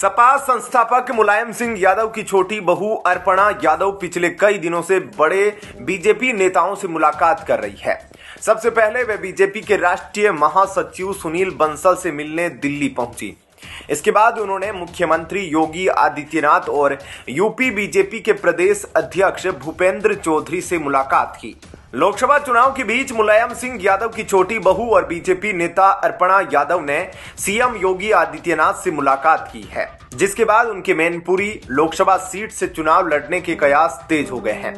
सपा संस्थापक मुलायम सिंह यादव की छोटी बहू अर्पणा यादव पिछले कई दिनों से बड़े बीजेपी नेताओं से मुलाकात कर रही है सबसे पहले वे बीजेपी के राष्ट्रीय महासचिव सुनील बंसल से मिलने दिल्ली पहुंची इसके बाद उन्होंने मुख्यमंत्री योगी आदित्यनाथ और यूपी बीजेपी के प्रदेश अध्यक्ष भूपेंद्र चौधरी से मुलाकात की लोकसभा चुनाव के बीच मुलायम सिंह यादव की छोटी बहू और बीजेपी नेता अर्पणा यादव ने सीएम योगी आदित्यनाथ से मुलाकात की है जिसके बाद उनके मैनपुरी लोकसभा सीट से चुनाव लड़ने के कयास तेज हो गए हैं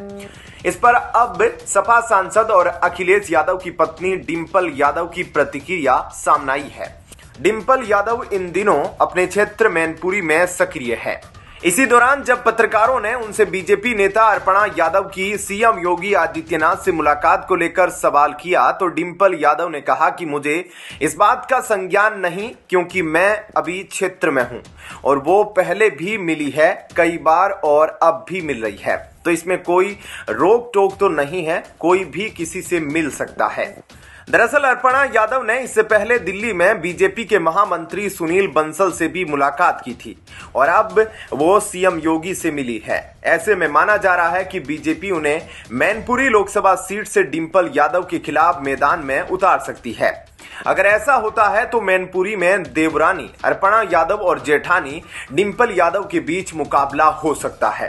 इस पर अब सपा सांसद और अखिलेश यादव की पत्नी डिम्पल यादव की प्रतिक्रिया सामने आई है डिम्पल यादव इन दिनों अपने क्षेत्र मैनपुरी में सक्रिय है इसी दौरान जब पत्रकारों ने उनसे बीजेपी नेता अर्पणा यादव की सीएम योगी आदित्यनाथ से मुलाकात को लेकर सवाल किया तो डिम्पल यादव ने कहा कि मुझे इस बात का संज्ञान नहीं क्योंकि मैं अभी क्षेत्र में हूं और वो पहले भी मिली है कई बार और अब भी मिल रही है तो इसमें कोई रोक टोक तो नहीं है कोई भी किसी से मिल सकता है दरअसल अर्पणा यादव ने इससे पहले दिल्ली में बीजेपी के महामंत्री सुनील बंसल से भी मुलाकात की थी और अब वो सीएम योगी से मिली है ऐसे में माना जा रहा है कि बीजेपी उन्हें मैनपुरी लोकसभा सीट से डिम्पल यादव के खिलाफ मैदान में उतार सकती है अगर ऐसा होता है तो मैनपुरी में देवरानी अर्पणा यादव और जेठानी डिम्पल यादव के बीच मुकाबला हो सकता है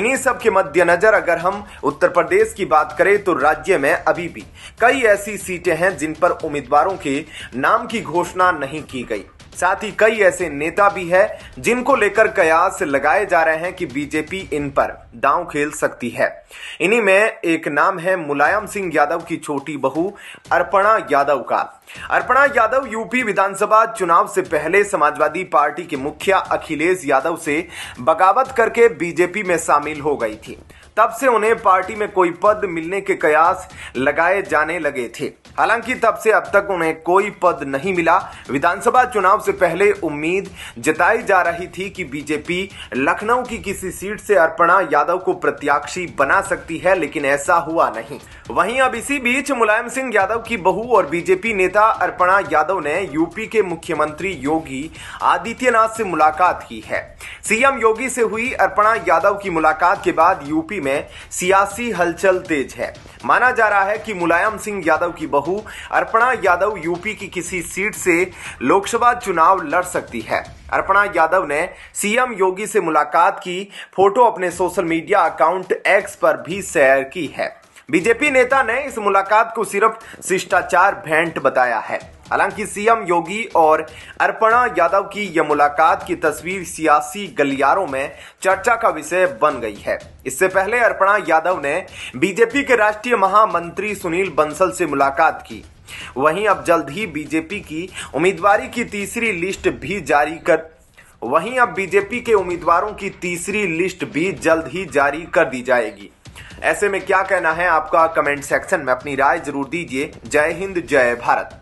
इन्हीं सब के मद्देनजर अगर हम उत्तर प्रदेश की बात करें तो राज्य में अभी भी कई ऐसी सीटें हैं जिन पर उम्मीदवारों के नाम की घोषणा नहीं की गई साथ ही कई ऐसे नेता भी हैं जिनको लेकर कयास लगाए जा रहे हैं कि बीजेपी इन पर दांव खेल सकती है इन्हीं में एक नाम है मुलायम सिंह यादव की छोटी बहू अर्पणा यादव का अर्पणा यादव यूपी विधानसभा चुनाव से पहले समाजवादी पार्टी के मुखिया अखिलेश यादव से बगावत करके बीजेपी में शामिल हो गई थी तब से उन्हें पार्टी में कोई पद मिलने के कयास लगाए जाने लगे थे हालांकि तब से अब तक उन्हें कोई पद नहीं मिला विधानसभा चुनाव से पहले उम्मीद जताई जा रही थी कि बीजेपी लखनऊ की किसी सीट से अर्पणा यादव को प्रत्याशी बना सकती है लेकिन ऐसा हुआ नहीं वहीं अब इसी बीच मुलायम सिंह यादव की बहू और बीजेपी नेता नेता अर्पणा यादव ने यूपी के मुख्यमंत्री योगी आदित्यनाथ से मुलाकात की है सीएम योगी से हुई अर्पणा यादव की मुलाकात के बाद यूपी में सियासी हलचल तेज है माना जा रहा है कि मुलायम सिंह यादव की बहू अर्पणा यादव यूपी की किसी सीट से लोकसभा चुनाव लड़ सकती है अर्पणा यादव ने सीएम योगी से मुलाकात की फोटो अपने सोशल मीडिया अकाउंट एक्स पर भी शेयर की है बीजेपी नेता ने इस मुलाकात को सिर्फ शिष्टाचार भेंट बताया है हालांकि सीएम योगी और अर्पणा यादव की यह मुलाकात की तस्वीर सियासी गलियारों में चर्चा का विषय बन गई है इससे पहले अर्पणा यादव ने बीजेपी के राष्ट्रीय महामंत्री सुनील बंसल से मुलाकात की वहीं अब जल्द ही बीजेपी की उम्मीदवारी की तीसरी लिस्ट भी जारी कर वहीं अब बीजेपी के उम्मीदवारों की तीसरी लिस्ट भी जल्द ही जारी कर दी जाएगी ऐसे में क्या कहना है आपका कमेंट सेक्शन में अपनी राय जरूर दीजिए जय हिंद जय भारत